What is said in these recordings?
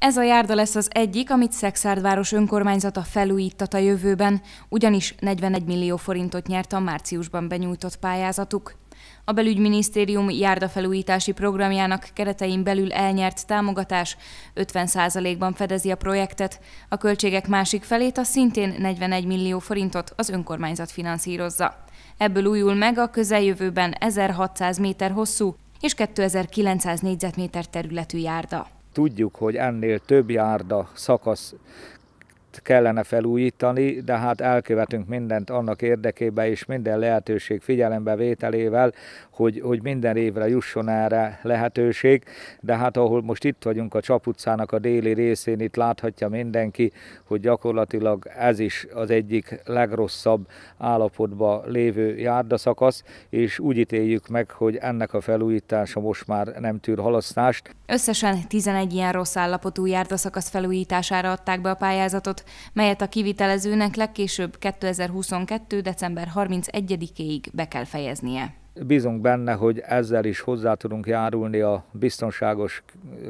Ez a járda lesz az egyik, amit Szexárdváros önkormányzata felújítat a jövőben, ugyanis 41 millió forintot nyert a márciusban benyújtott pályázatuk. A belügyminisztérium járdafelújítási programjának keretein belül elnyert támogatás 50%-ban fedezi a projektet, a költségek másik felét a szintén 41 millió forintot az önkormányzat finanszírozza. Ebből újul meg a közeljövőben 1600 méter hosszú és 2900 négyzetméter területű járda. Tudjuk, hogy ennél több járda szakasz kellene felújítani, de hát elkövetünk mindent annak érdekében és minden lehetőség figyelembe vételével, hogy, hogy minden évre jusson erre lehetőség, de hát ahol most itt vagyunk a Csap a déli részén, itt láthatja mindenki, hogy gyakorlatilag ez is az egyik legrosszabb állapotban lévő járdaszakasz, és úgy ítéljük meg, hogy ennek a felújítása most már nem tűr halasztást. Összesen 11 ilyen rossz állapotú járdaszakasz felújítására adták be a pályázatot, melyet a kivitelezőnek legkésőbb 2022. december 31-éig be kell fejeznie. Bízunk benne, hogy ezzel is hozzá tudunk járulni a biztonságos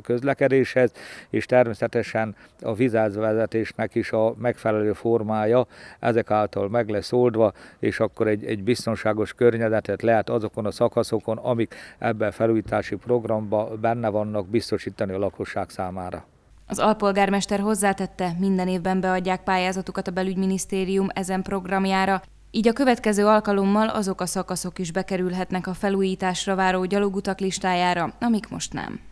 közlekedéshez, és természetesen a vizázvezetésnek is a megfelelő formája ezek által meg lesz oldva, és akkor egy, egy biztonságos környezetet lehet azokon a szakaszokon, amik ebben a felújítási programban benne vannak biztosítani a lakosság számára. Az alpolgármester hozzátette, minden évben beadják pályázatukat a belügyminisztérium ezen programjára, így a következő alkalommal azok a szakaszok is bekerülhetnek a felújításra váró gyalogutak listájára, amik most nem.